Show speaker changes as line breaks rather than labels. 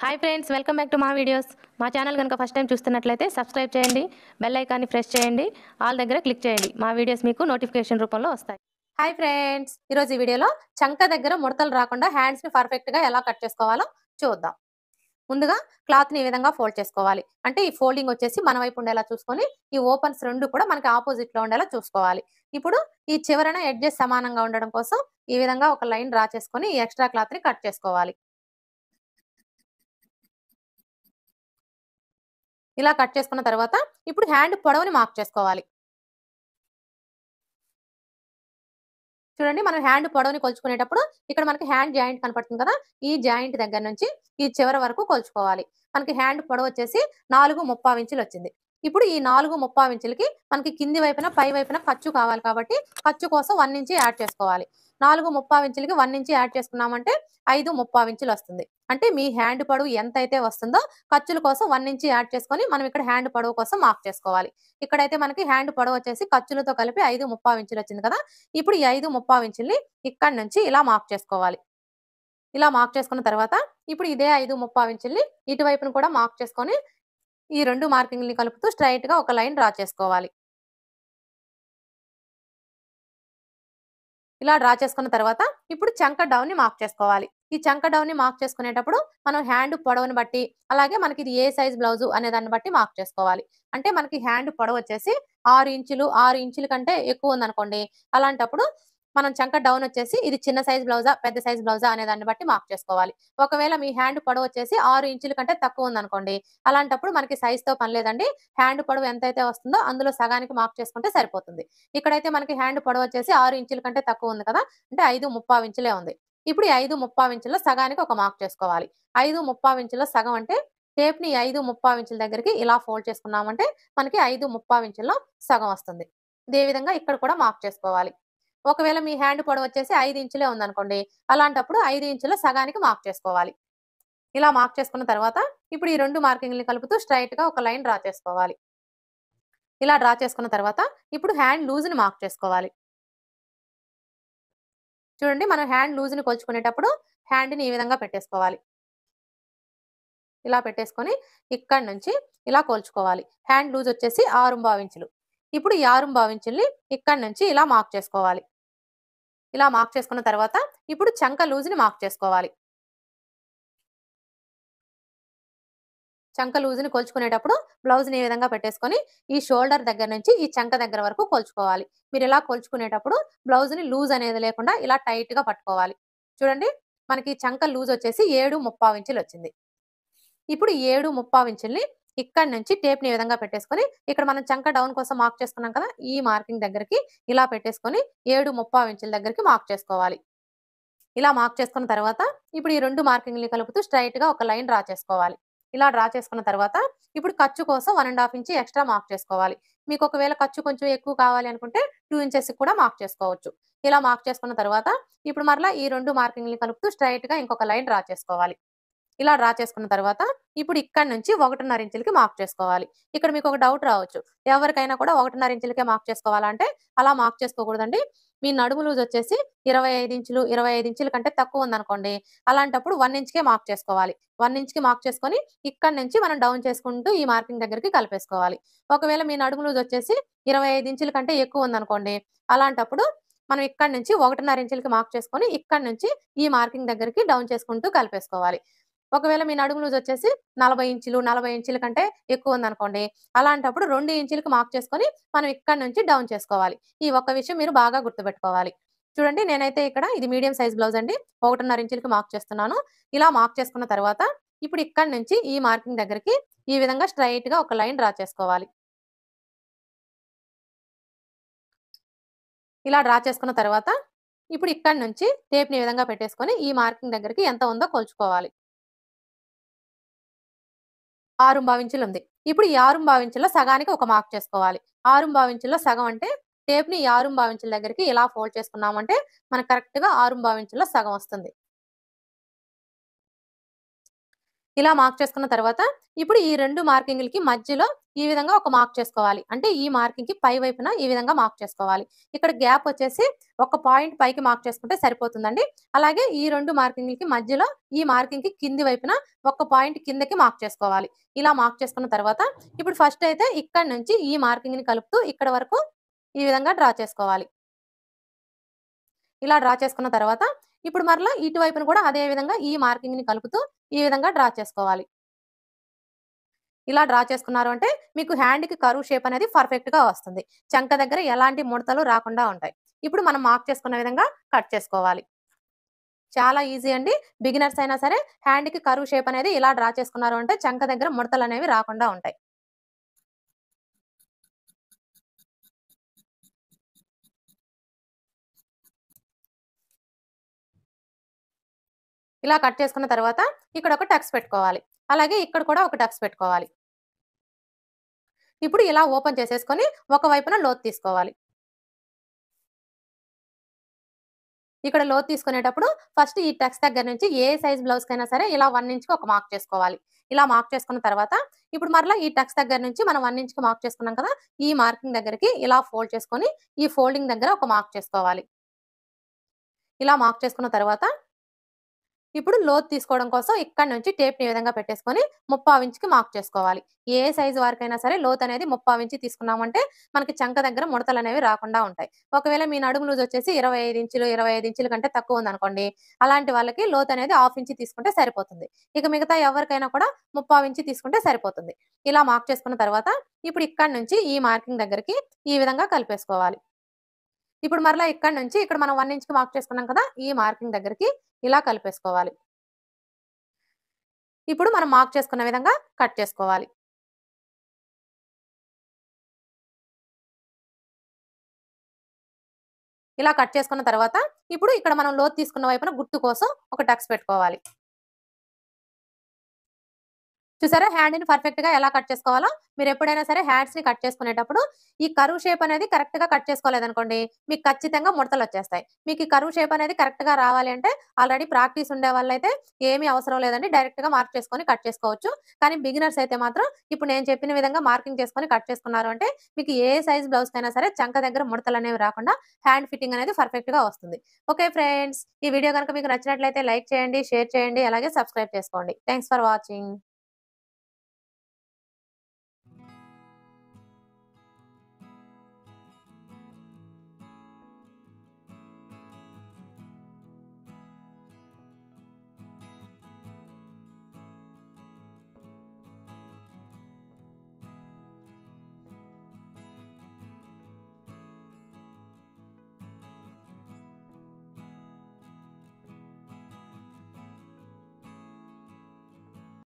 hi friends welcome back to మా videos మా channel కనుక ఫస్ట్ టైం చూస్తున్నట్లయితే సబ్స్క్రైబ్ చేయండి బెల్ ఐకాన్ని ప్రెస్ చేయండి ఆల్ దగ్గర క్లిక్ చేయండి మా వీడియోస్ మీకు నోటిఫికేషన్ రూపంలో వస్తాయి హాయ్ ఫ్రెండ్స్ ఈరోజు ఈ వీడియోలో చంక దగ్గర ముడతలు రాకుండా హ్యాండ్స్ని పర్ఫెక్ట్గా ఎలా కట్ చేసుకోవాలో చూద్దాం ముందుగా క్లాత్ని ఈ విధంగా ఫోల్డ్ చేసుకోవాలి అంటే ఈ ఫోల్డింగ్ వచ్చేసి మన వైపు ఉండేలా చూసుకొని ఈ ఓపెన్స్ రెండు కూడా మనకి ఆపోజిట్లో ఉండేలా చూసుకోవాలి ఇప్పుడు ఈ చివరన ఎడ్జెస్ సమానంగా ఉండడం కోసం ఈ విధంగా ఒక లైన్ డ్రా చేసుకొని ఈ ఎక్స్ట్రా క్లాత్ని కట్ చేసుకోవాలి
ఇలా కట్ చేసుకున్న తర్వాత ఇప్పుడు హ్యాండ్ పొడవుని మార్క్ చేసుకోవాలి
చూడండి మనం హ్యాండ్ పొడవుని కొలుచుకునేటప్పుడు ఇక్కడ మనకి హ్యాండ్ జాయింట్ కనపడుతుంది కదా ఈ జాయింట్ దగ్గర నుంచి ఈ చివరి వరకు కొలుచుకోవాలి మనకి హ్యాండ్ పొడవు వచ్చేసి నాలుగు ముప్పావు ఇంచులు వచ్చింది ఇప్పుడు ఈ నాలుగు ముప్పావు ఇంచులకి మనకి కింది వైపున పై వైపున ఖర్చు కావాలి కాబట్టి ఖర్చు కోసం వన్ ఇంచి యాడ్ చేసుకోవాలి నాలుగు ముప్పావు ఇంచులకి వన్ ఇంచ్ యాడ్ చేసుకున్నామంటే ఐదు ముప్పావు ఇంచులు వస్తుంది అంటే మీ హ్యాండ్ పొడవు ఎంత అయితే వస్తుందో ఖర్చుల కోసం వన్ ఇంచ్ యాడ్ చేసుకొని మనం ఇక్కడ హ్యాండ్ పడవ కోసం మార్క్ చేసుకోవాలి ఇక్కడైతే మనకి హ్యాండ్ పడవ వచ్చేసి ఖర్చులతో కలిపి ఐదు ముప్పావు ఇంచులు వచ్చింది కదా ఇప్పుడు ఈ ఐదు ముప్పావు ఇంచుల్ని ఇక్కడ నుంచి ఇలా మార్క్ చేసుకోవాలి ఇలా మార్క్ చేసుకున్న తర్వాత ఇప్పుడు ఇదే ఐదు ముప్పావు ఇంచుల్ని ఇటువైపును కూడా మార్క్ చేసుకొని ఈ రెండు మార్కింగ్ని కలుపుతూ స్ట్రైట్గా ఒక
లైన్ డ్రా చేసుకోవాలి
ఇలా డ్రా చేసుకున్న తర్వాత ఇప్పుడు చంక డౌన్ ని మార్క్ చేసుకోవాలి ఈ చంక డౌన్ ని మార్క్ చేసుకునేటప్పుడు మనం హ్యాండ్ పొడవుని బట్టి అలాగే మనకి ఇది ఏ సైజ్ బ్లౌజ్ అనే దాన్ని బట్టి మార్క్ చేసుకోవాలి అంటే మనకి హ్యాండ్ పొడవు వచ్చేసి ఆరు ఇంచులు ఆరు ఇంచుల కంటే ఎక్కువ ఉందనుకోండి అలాంటప్పుడు మనం చంక డౌన్ వచ్చేసి ఇది చిన్న సైజ్ బ్లౌజా పెద్ద సైజ్ బ్లౌజా అనే దాన్ని బట్టి మార్క్ చేసుకోవాలి ఒకవేళ మీ హ్యాండ్ పొడవు వచ్చేసి ఆరు ఇంచుల కంటే తక్కువ ఉందనుకోండి అలాంటప్పుడు మనకి సైజ్ తో పని లేదండి హ్యాండ్ పొడవు ఎంతైతే వస్తుందో అందులో సగానికి మార్క్ చేసుకుంటే సరిపోతుంది ఇక్కడైతే మనకి హ్యాండ్ పొడవు వచ్చేసి ఆరు ఇంచుల కంటే తక్కువ ఉంది కదా అంటే ఐదు ముప్పై ఇంచులే ఉంది ఇప్పుడు ఐదు ముప్పా ఇంచుల్లో సగానికి ఒక మార్క్ చేసుకోవాలి ఐదు ముప్పా ఇంచుల్లో సగం అంటే టేప్ ని ఐదు ముప్పా ఇంచుల దగ్గరికి ఇలా ఫోల్డ్ చేసుకున్నామంటే మనకి ఐదు ముప్పై ఇంచుల్లో సగం వస్తుంది ఇదే విధంగా ఇక్కడ కూడా మార్క్ చేసుకోవాలి ఒకవేళ మీ హ్యాండ్ పొడవు వచ్చేసి ఐదు ఇంచులే ఉందనుకోండి అలాంటప్పుడు ఐదు ఇంచుల సగానికి మార్క్ చేసుకోవాలి ఇలా మార్క్ చేసుకున్న తర్వాత ఇప్పుడు ఈ రెండు మార్కింగ్లు కలుపుతూ గా ఒక లైన్ డ్రా చేసుకోవాలి ఇలా డ్రా చేసుకున్న తర్వాత ఇప్పుడు హ్యాండ్ లూజ్ని మార్క్ చేసుకోవాలి చూడండి మనం హ్యాండ్ లూజ్ని కొలుచుకునేటప్పుడు హ్యాండ్ని ఈ విధంగా పెట్టేసుకోవాలి ఇలా పెట్టేసుకొని ఇక్కడ నుంచి ఇలా కోల్చుకోవాలి హ్యాండ్ లూజ్ వచ్చేసి ఆరు భావించులు ఇప్పుడు ఈ ఆరు ఇక్కడ నుంచి ఇలా మార్క్ చేసుకోవాలి ఇలా మార్క్ చేసుకున్న తర్వాత ఇప్పుడు చంక లూజ్ని మార్క్ చేసుకోవాలి చంక లూజ్ని కొలుచుకునేటప్పుడు బ్లౌజ్ని ఏ విధంగా పెట్టేసుకొని ఈ షోల్డర్ దగ్గర నుంచి ఈ చంక దగ్గర వరకు కొలుచుకోవాలి మీరు ఇలా కొలుచుకునేటప్పుడు బ్లౌజ్ని లూజ్ అనేది లేకుండా ఇలా టైట్గా పట్టుకోవాలి చూడండి మనకి చంక లూజ్ వచ్చేసి ఏడు ముప్పావించులు వచ్చింది ఇప్పుడు ఏడు ముప్పావించుల్ని ఇంచుల్ని ఇక్కడ నుంచి టేప్ ని విధంగా పెట్టేసుకొని ఇక్కడ మనం చంక డౌన్ కోసం మార్క్ చేసుకున్నాం కదా ఈ మార్కింగ్ దగ్గరికి ఇలా పెట్టేసుకొని ఏడు ముప్పై ఇంచుల దగ్గరికి మార్క్ చేసుకోవాలి ఇలా మార్క్ చేసుకున్న తర్వాత ఇప్పుడు ఈ రెండు మార్కింగ్ని కలుపుతూ స్ట్రైట్ గా ఒక లైన్ డ్రా చేసుకోవాలి ఇలా డ్రా చేసుకున్న తర్వాత ఇప్పుడు ఖర్చు కోసం one and half inch extra mark చేసుకోవాలి మీకు ఒకవేళ ఖర్చు కొంచెం ఎక్కువ కావాలి అనుకుంటే టూ ఇంచెస్ కూడా మార్క్ చేసుకోవచ్చు ఇలా మార్క్ చేసుకున్న తర్వాత ఇప్పుడు మరలా ఈ రెండు మార్కింగ్ని కలుపుతూ స్ట్రైట్ గా ఇంకొక లైన్ డ్రా చేసుకోవాలి ఇలా డ్రా చేసుకున్న తర్వాత ఇప్పుడు ఇక్కడ నుంచి ఒకటిన్నర ఇంచులకి మార్క్ చేసుకోవాలి ఇక్కడ మీకు ఒక డౌట్ రావచ్చు ఎవరికైనా కూడా ఒకటిన్నర ఇంచులకే మార్క్ చేసుకోవాలంటే అలా మార్క్ చేసుకోకూడదండి మీ నడుము లూజ్ వచ్చేసి ఇరవై ఐదు ఇంచులు ఇరవై ఐదు ఇంచుల కంటే తక్కువ ఉందనుకోండి అలాంటప్పుడు వన్ ఇంచ్కే మార్క్ చేసుకోవాలి వన్ ఇంచ్కి మార్క్ చేసుకొని ఇక్కడ నుంచి మనం డౌన్ చేసుకుంటూ ఈ మార్కింగ్ దగ్గరికి కలిపేసుకోవాలి ఒకవేళ మీ నడుము లూజ్ వచ్చేసి ఇరవై ఐదు ఇంచుల కంటే ఎక్కువ ఉందనుకోండి అలాంటప్పుడు మనం ఇక్కడ నుంచి ఒకటిన్నర ఇంచులకి మార్క్ చేసుకొని ఇక్కడ నుంచి ఈ మార్కింగ్ దగ్గరికి డౌన్ చేసుకుంటూ కలిపేసుకోవాలి ఒకవేళ మీ నడుము లూజ్ వచ్చేసి నలభై ఇంచులు నలభై ఇంచుల కంటే ఎక్కువ ఉందనుకోండి అలాంటప్పుడు రెండు ఇంచులకు మార్క్ చేసుకొని మనం ఇక్కడ నుంచి డౌన్ చేసుకోవాలి ఈ ఒక్క విషయం మీరు బాగా గుర్తుపెట్టుకోవాలి చూడండి నేనైతే ఇక్కడ ఇది మీడియం సైజ్ బ్లౌజ్ అండి ఒకటిన్నర ఇంచులకి మార్క్ చేస్తున్నాను ఇలా మార్క్ చేసుకున్న తర్వాత ఇప్పుడు ఇక్కడ నుంచి ఈ మార్కింగ్ దగ్గరికి ఈ విధంగా స్ట్రైట్ గా ఒక లైన్ డ్రా చేసుకోవాలి
ఇలా డ్రా చేసుకున్న తర్వాత
ఇప్పుడు ఇక్కడ నుంచి టేప్ని ఈ విధంగా పెట్టేసుకొని ఈ మార్కింగ్ దగ్గరికి ఎంత ఉందో కొలుచుకోవాలి ఆరు భావించులు ఉంది ఇప్పుడు ఈ ఆరు భావించుల్లో సగానికి ఒక మార్క్ చేసుకోవాలి ఆరు భావించుల్లో సగం అంటే టేప్ ఈ ఆరు భావించుల దగ్గరికి ఇలా ఫోల్డ్ చేసుకున్నామంటే మనకు గా ఆరు భావించుల్లో సగం వస్తుంది ఇలా మార్క్ చేసుకున్న తర్వాత ఇప్పుడు ఈ రెండు మార్కింగ్లకి మధ్యలో ఈ విధంగా ఒక మార్క్ చేసుకోవాలి అంటే ఈ మార్కింగ్ కి పై వైపున ఈ విధంగా మార్క్ చేసుకోవాలి ఇక్కడ గ్యాప్ వచ్చేసి ఒక పాయింట్ పైకి మార్క్ చేసుకుంటే సరిపోతుందండి అలాగే ఈ రెండు మార్కింగ్లకి మధ్యలో ఈ మార్కింగ్ కి కింది వైపున ఒక పాయింట్ కిందకి మార్క్ చేసుకోవాలి ఇలా మార్క్ చేసుకున్న తర్వాత ఇప్పుడు ఫస్ట్ అయితే ఇక్కడ నుంచి ఈ మార్కింగ్ ని కలుపుతూ ఇక్కడ వరకు ఈ విధంగా డ్రా చేసుకోవాలి ఇలా డ్రా చేసుకున్న తర్వాత ఇప్పుడు మరలా ఇటువైపును కూడా అదే విధంగా ఈ మార్కింగ్ ని కలుపుతూ ఈ విధంగా డ్రా చేసుకోవాలి ఇలా డ్రా చేసుకున్నారు అంటే మీకు హ్యాండ్ కి కరువు షేప్ అనేది పర్ఫెక్ట్ గా వస్తుంది చంక దగ్గర ఎలాంటి ముడతలు రాకుండా ఉంటాయి ఇప్పుడు మనం మార్క్ చేసుకున్న విధంగా కట్ చేసుకోవాలి చాలా ఈజీ అండి బిగినర్స్ అయినా సరే హ్యాండ్ కి కరువు షేప్ అనేది ఇలా డ్రా చేసుకున్నారు అంటే చంక దగ్గర ముడతలు అనేవి రాకుండా ఉంటాయి
ఇలా కట్ చేసుకున్న తర్వాత ఇక్కడ ఒక టక్స్ పెట్టుకోవాలి అలాగే ఇక్కడ కూడా ఒక టక్స్ పెట్టుకోవాలి ఇప్పుడు ఇలా ఓపెన్ చేసేసుకొని ఒకవైపున లోత్ తీసుకోవాలి
ఇక్కడ లోత్ తీసుకునేటప్పుడు ఫస్ట్ ఈ టెక్స్ దగ్గర నుంచి ఏ సైజ్ కైనా సరే ఇలా వన్ ఇంచ్కి ఒక మార్క్ చేసుకోవాలి ఇలా మార్క్ చేసుకున్న తర్వాత ఇప్పుడు మరలా ఈ టెక్స్ దగ్గర నుంచి మనం వన్ ఇంచ్కి మార్క్ చేసుకున్నాం కదా ఈ మార్కింగ్ దగ్గరికి ఇలా ఫోల్డ్ చేసుకొని ఈ ఫోల్డింగ్ దగ్గర ఒక మార్క్ చేసుకోవాలి ఇలా మార్క్ చేసుకున్న తర్వాత ఇప్పుడు లోత్ తీసుకోవడం కోసం ఇక్కడ నుంచి టేప్ని ని విధంగా పెట్టేసుకొని ముప్పావు ఇంచుకి మార్క్ చేసుకోవాలి ఏ సైజు వారికైనా సరే లోత్ అనేది ముప్పావు ఇంచి తీసుకున్నామంటే మనకి చంక దగ్గర ముడతలు అనేవి రాకుండా ఉంటాయి ఒకవేళ మీ నడుము లూజ్ వచ్చేసి ఇరవై ఐదు ఇంచులు ఇరవై ఐదు ఇంచుల కంటే తక్కువ ఉందనుకోండి అలాంటి వాళ్ళకి లోత్ అనేది హాఫ్ ఇంచి తీసుకుంటే సరిపోతుంది ఇక మిగతా ఎవరికైనా కూడా ముప్పావు ఇంచి తీసుకుంటే సరిపోతుంది ఇలా మార్క్ చేసుకున్న తర్వాత ఇప్పుడు ఇక్కడ నుంచి ఈ మార్కింగ్ దగ్గరికి ఈ విధంగా కలిపేసుకోవాలి ఇప్పుడు మరలా ఇక్కడ నుంచి ఇక్కడ మనం వన్ కి మార్క్ చేసుకున్నాం కదా ఈ మార్కింగ్ దగ్గరికి ఇలా కలిపేసుకోవాలి
ఇప్పుడు మనం మార్క్ చేసుకున్న విధంగా కట్ చేసుకోవాలి ఇలా కట్ చేసుకున్న తర్వాత
ఇప్పుడు ఇక్కడ మనం లోతు తీసుకున్న వైపున గుర్తు కోసం ఒక టక్స్ పెట్టుకోవాలి చూసారా హ్యాండ్ ని పర్ఫెక్ట్ గా ఎలా కట్ చేసుకోవాలో మీరు ఎప్పుడైనా సరే హ్యాండ్స్ ని కట్ చేసుకునేటప్పుడు ఈ కరువు షేప్ అనేది కరెక్ట్ గా కట్ చేసుకోలేదనుకోండి మీకు ఖచ్చితంగా ముడతలు వచ్చేస్తాయి మీకు ఈ కరువు షేప్ అనేది కరెక్ట్ గా రావాలి అంటే ఆల్రెడీ ప్రాక్టీస్ ఉండే వాళ్ళైతే ఏమీ అవసరం లేదండి డైరెక్ట్ గా మార్క్ చేసుకొని కట్ చేసుకోవచ్చు కానీ బిగినర్స్ అయితే మాత్రం ఇప్పుడు నేను చెప్పిన విధంగా మార్కింగ్ చేసుకొని కట్ చేసుకున్నారు అంటే మీకు ఏ సైజ్ బ్లౌజ్ అయినా సరే చంక దగ్గర ముడతలు అనేవి రాకుండా హ్యాండ్ ఫిట్టింగ్ అనేది పర్ఫెక్ట్ గా వస్తుంది ఓకే ఫ్రెండ్స్ ఈ వీడియో కనుక మీకు నచ్చినట్లయితే లైక్ చేయండి షేర్ చేయండి అలాగే సబ్స్క్రైబ్ చేసుకోండి థ్యాంక్స్ ఫర్
వాచింగ్